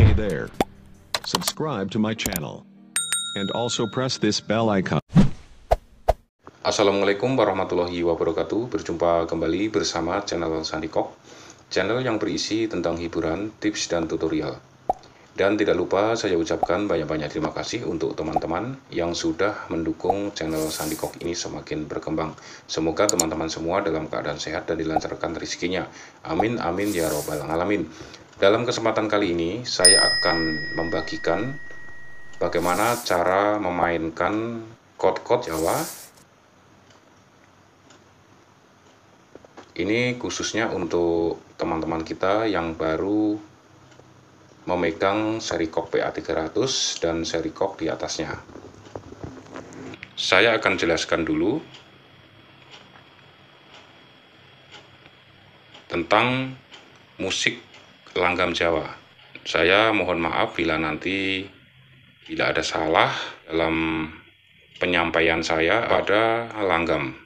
Hey there. Subscribe to my channel. And also press this bell icon. Assalamualaikum warahmatullahi wabarakatuh. Berjumpa kembali bersama channel Sandi Kok, Channel yang berisi tentang hiburan, tips, dan tutorial. Dan tidak lupa saya ucapkan banyak-banyak terima kasih untuk teman-teman yang sudah mendukung channel Sandi Kok ini semakin berkembang. Semoga teman-teman semua dalam keadaan sehat dan dilancarkan rezekinya. Amin, amin, ya robbal alamin. Dalam kesempatan kali ini, saya akan membagikan bagaimana cara memainkan chord kode Jawa. Ini khususnya untuk teman-teman kita yang baru memegang seri kok PA300 dan seri kok di atasnya. Saya akan jelaskan dulu tentang musik langgam Jawa. Saya mohon maaf bila nanti tidak ada salah dalam penyampaian saya pada langgam.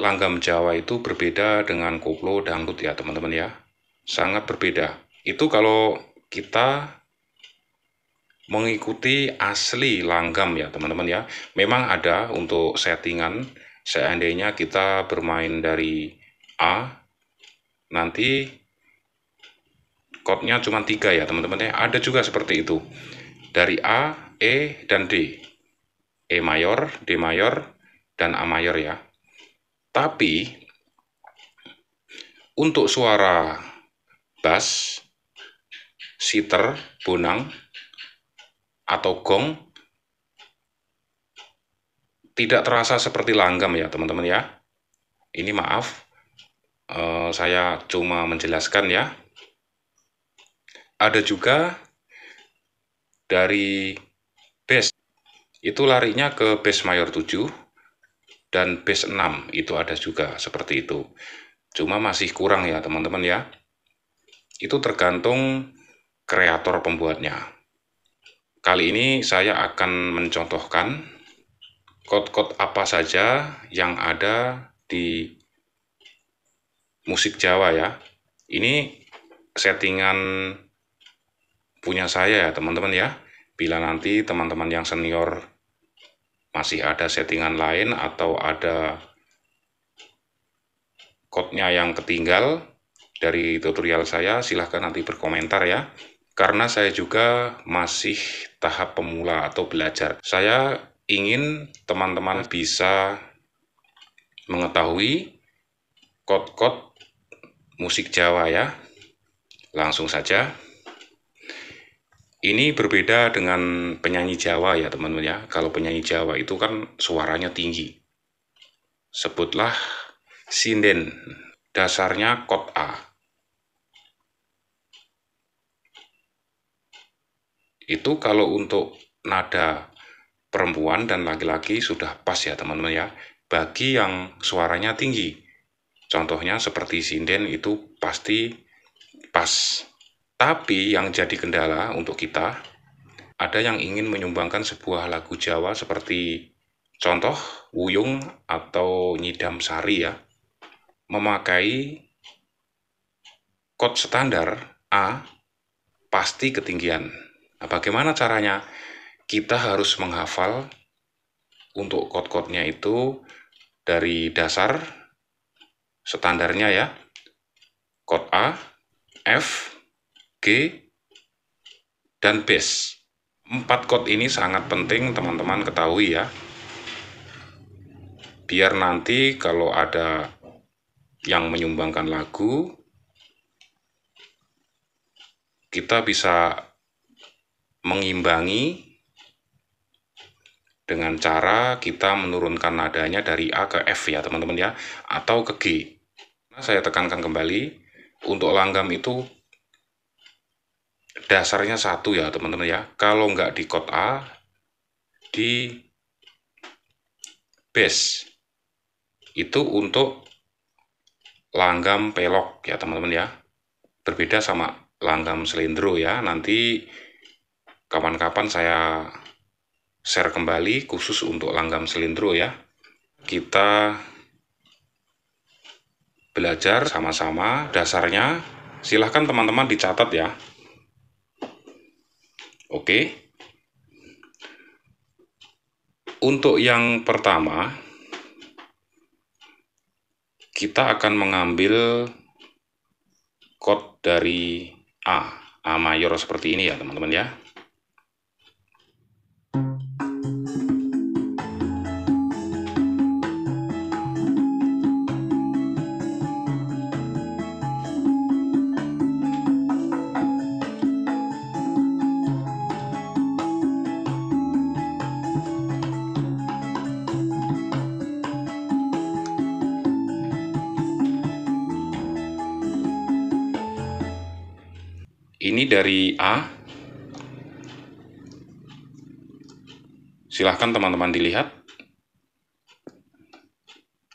Langgam Jawa itu berbeda dengan koplo dangdut ya teman-teman ya. Sangat berbeda. Itu kalau kita mengikuti asli langgam ya teman-teman ya. Memang ada untuk settingan seandainya kita bermain dari A nanti kodnya cuma tiga ya teman-teman ya ada juga seperti itu dari A, E, dan D E mayor, D mayor, dan A mayor ya tapi untuk suara bass, sitter bonang, atau gong tidak terasa seperti langgam ya teman-teman ya. Ini maaf, eh, saya cuma menjelaskan ya. Ada juga dari base. Itu larinya ke base mayor 7 dan base 6 itu ada juga seperti itu. Cuma masih kurang ya teman-teman ya. Itu tergantung kreator pembuatnya. Kali ini saya akan mencontohkan code-code apa saja yang ada di musik Jawa ya. Ini settingan punya saya ya teman-teman ya. Bila nanti teman-teman yang senior masih ada settingan lain atau ada code-nya yang ketinggal dari tutorial saya, silahkan nanti berkomentar ya. Karena saya juga masih tahap pemula atau belajar. Saya ingin teman-teman bisa mengetahui kod-kod musik Jawa ya. Langsung saja ini berbeda dengan penyanyi Jawa ya teman-teman ya. Kalau penyanyi Jawa itu kan suaranya tinggi. Sebutlah sinden. Dasarnya kot A. Itu kalau untuk nada perempuan dan laki-laki sudah pas ya teman-teman ya. Bagi yang suaranya tinggi. Contohnya seperti sinden itu pasti pas tapi yang jadi kendala untuk kita, ada yang ingin menyumbangkan sebuah lagu Jawa seperti contoh Wuyung atau Nyidam Sari ya, memakai kod standar A pasti ketinggian. Nah, bagaimana caranya? Kita harus menghafal untuk kod-kodnya itu dari dasar standarnya ya. Kod A, F, G, dan base. Empat code ini sangat penting teman-teman ketahui ya. Biar nanti kalau ada yang menyumbangkan lagu, kita bisa mengimbangi dengan cara kita menurunkan nadanya dari A ke F ya teman-teman ya, atau ke G. Nah, saya tekankan kembali, untuk langgam itu dasarnya satu ya teman-teman ya. Kalau nggak di kot A, di base. Itu untuk langgam pelok ya teman-teman ya. Berbeda sama langgam selindro ya. Nanti kapan-kapan saya share kembali khusus untuk langgam selindro ya. Kita belajar sama-sama dasarnya. Silahkan teman-teman dicatat ya. Oke. Untuk yang pertama, kita akan mengambil chord dari A, A mayor seperti ini ya teman-teman ya. ini dari A. Silahkan teman-teman dilihat.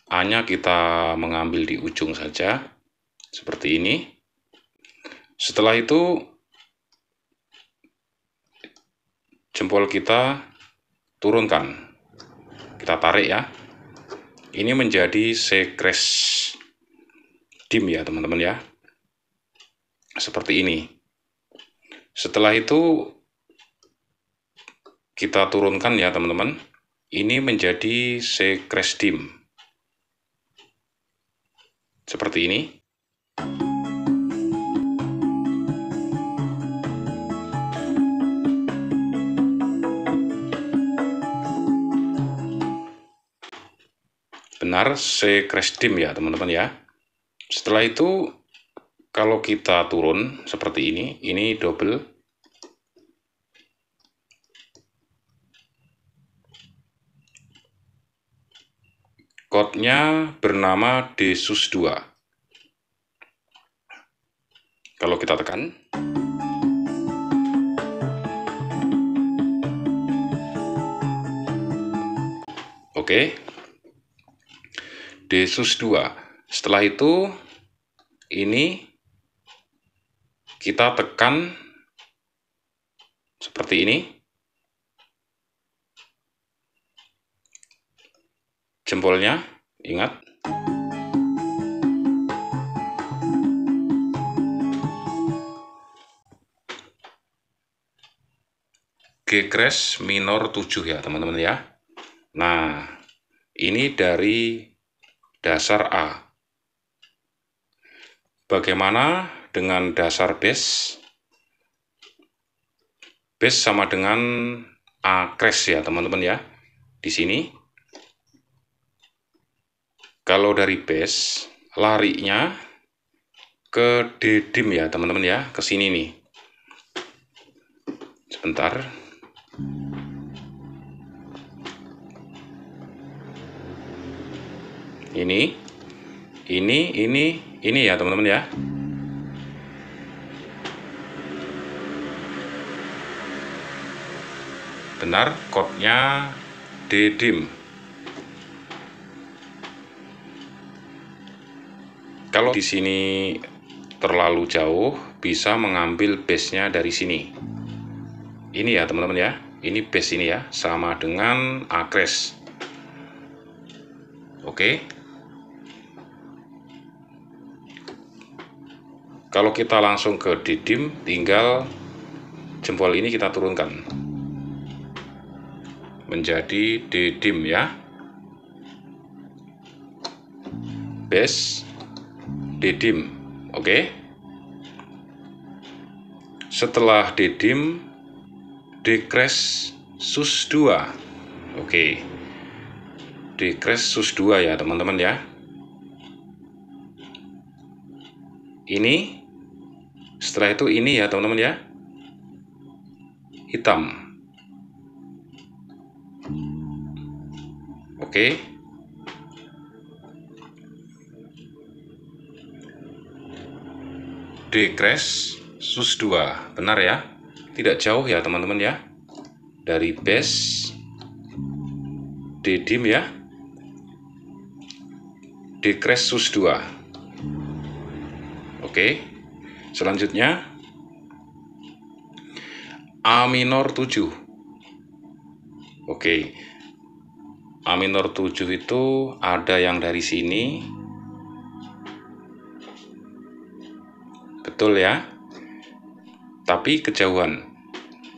A-nya kita mengambil di ujung saja, seperti ini. Setelah itu, jempol kita turunkan. Kita tarik ya. Ini menjadi sekres dim ya teman-teman ya. Seperti ini. Setelah itu kita turunkan ya teman-teman. Ini menjadi sekrestim. Seperti ini. Benar, sekrestim ya teman-teman ya. Setelah itu kalau kita turun seperti ini, ini double. Kodenya bernama Desus2. Kalau kita tekan, Oke. Okay. Desus 2. Setelah itu ini kita tekan seperti ini. Jempolnya, ingat. G crash minor 7 ya teman-teman ya. Nah, ini dari dasar A. Bagaimana dengan dasar base. Base sama dengan A crash ya teman-teman ya. Di sini. Kalau dari base, larinya ke dedim ya teman-teman ya. Ke sini nih. Sebentar. Ini. Ini, ini, ini ya teman-teman ya. benar kodnya dedim kalau di sini terlalu jauh bisa mengambil base-nya dari sini ini ya teman-teman ya ini base ini ya sama dengan akres oke kalau kita langsung ke didim tinggal jempol ini kita turunkan menjadi dedim ya. Base dedim. Oke. Setelah dedim decrease sus 2. Oke. Decrease sus 2 ya, teman-teman ya. Ini setelah itu ini ya, teman-teman ya. Hitam. Oke. Okay. Decrease sus 2. Benar ya? Tidak jauh ya teman-teman ya. Dari base dedim ya. Decrease sus 2. Oke. Okay. Selanjutnya A minor 7. Oke. Okay. A minor 7 itu ada yang dari sini. Betul ya? Tapi kejauhan.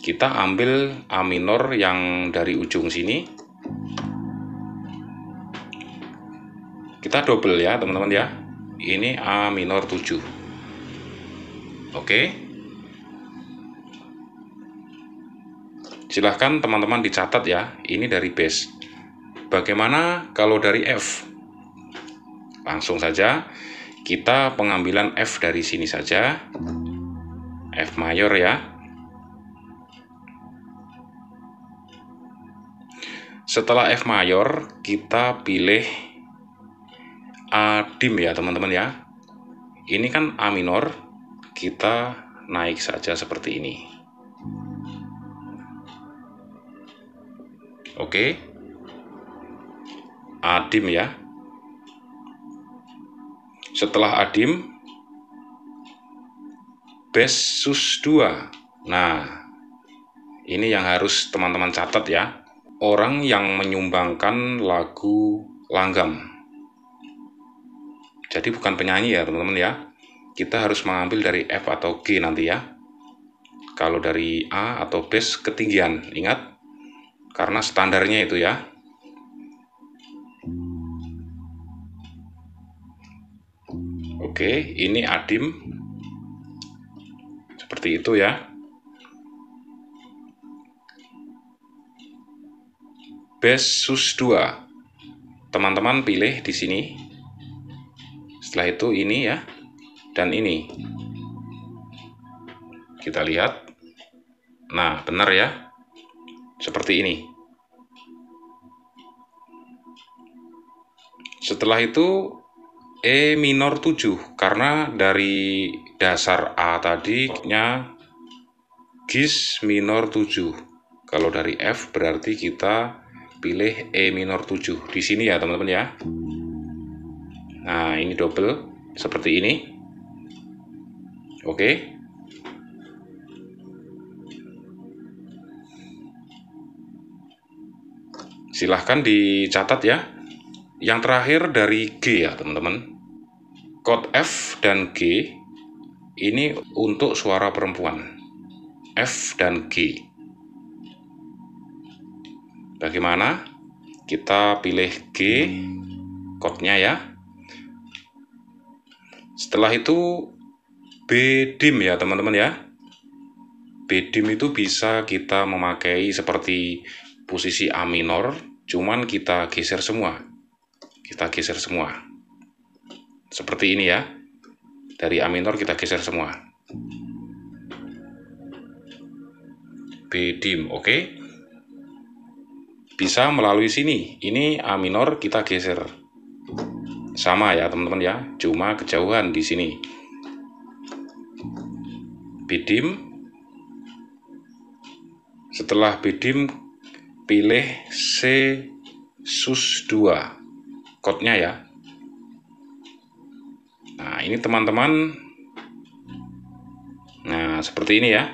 Kita ambil A minor yang dari ujung sini. Kita double ya, teman-teman ya. Ini A minor 7. Oke. Silahkan teman-teman dicatat ya. Ini dari base. Bagaimana kalau dari F? Langsung saja, kita pengambilan F dari sini saja. F mayor ya. Setelah F mayor, kita pilih A dim ya teman-teman ya. Ini kan A minor, kita naik saja seperti ini. Oke. Okay. Adim ya. Setelah Adim, Besus 2. Nah, ini yang harus teman-teman catat ya. Orang yang menyumbangkan lagu langgam. Jadi bukan penyanyi ya teman-teman ya. Kita harus mengambil dari F atau G nanti ya. Kalau dari A atau B ketinggian, ingat. Karena standarnya itu ya. Oke, ini adim. Seperti itu ya. Besus 2. Teman-teman pilih di sini. Setelah itu ini ya dan ini. Kita lihat. Nah, benar ya. Seperti ini. Setelah itu E minor 7 karena dari dasar A tadinya Gis minor 7 kalau dari F berarti kita pilih E minor 7 di sini ya teman-teman ya nah ini double seperti ini oke silahkan dicatat ya yang terakhir dari G ya teman-teman. Kod F dan G ini untuk suara perempuan. F dan G. Bagaimana? Kita pilih G, kodnya ya. Setelah itu B dim ya teman-teman ya. B dim itu bisa kita memakai seperti posisi A minor, cuman kita geser semua kita geser semua. Seperti ini ya. Dari A minor kita geser semua. B dim, oke. Okay? Bisa melalui sini. Ini A minor kita geser. Sama ya teman-teman ya, cuma kejauhan di sini. B dim. Setelah B dim pilih C sus 2 code-nya ya. Nah, ini teman-teman. Nah, seperti ini ya.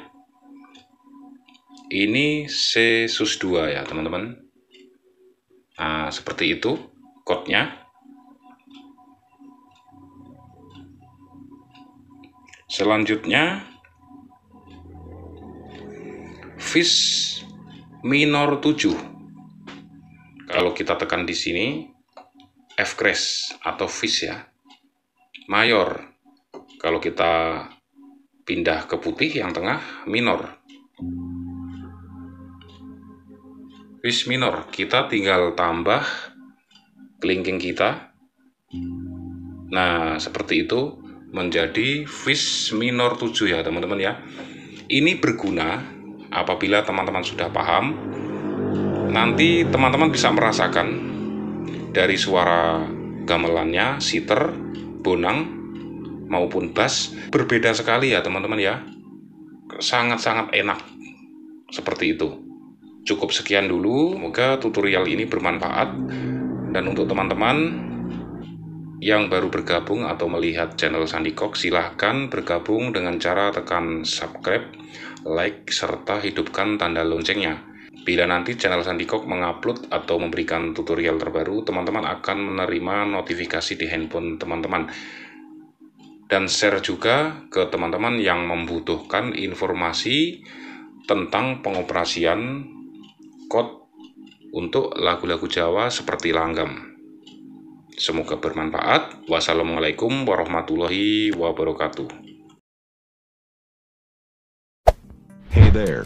Ini C sus 2 ya, teman-teman. Nah, seperti itu code-nya. Selanjutnya vis minor 7. Kalau kita tekan di sini, F-Crash atau fish ya. Mayor, kalau kita pindah ke putih yang tengah, minor. Fish minor, kita tinggal tambah kelingking kita. Nah, seperti itu menjadi fish minor 7 ya teman-teman ya. Ini berguna apabila teman-teman sudah paham, nanti teman-teman bisa merasakan dari suara gamelannya, siter, bonang, maupun bass berbeda sekali ya teman-teman ya. Sangat-sangat enak. Seperti itu. Cukup sekian dulu, semoga tutorial ini bermanfaat. Dan untuk teman-teman yang baru bergabung atau melihat channel Sandi Kok, silahkan bergabung dengan cara tekan subscribe, like, serta hidupkan tanda loncengnya. Bila nanti channel Sandikok mengupload atau memberikan tutorial terbaru, teman-teman akan menerima notifikasi di handphone teman-teman. Dan share juga ke teman-teman yang membutuhkan informasi tentang pengoperasian kod untuk lagu-lagu Jawa seperti langgam. Semoga bermanfaat. Wassalamualaikum warahmatullahi wabarakatuh. Hey there.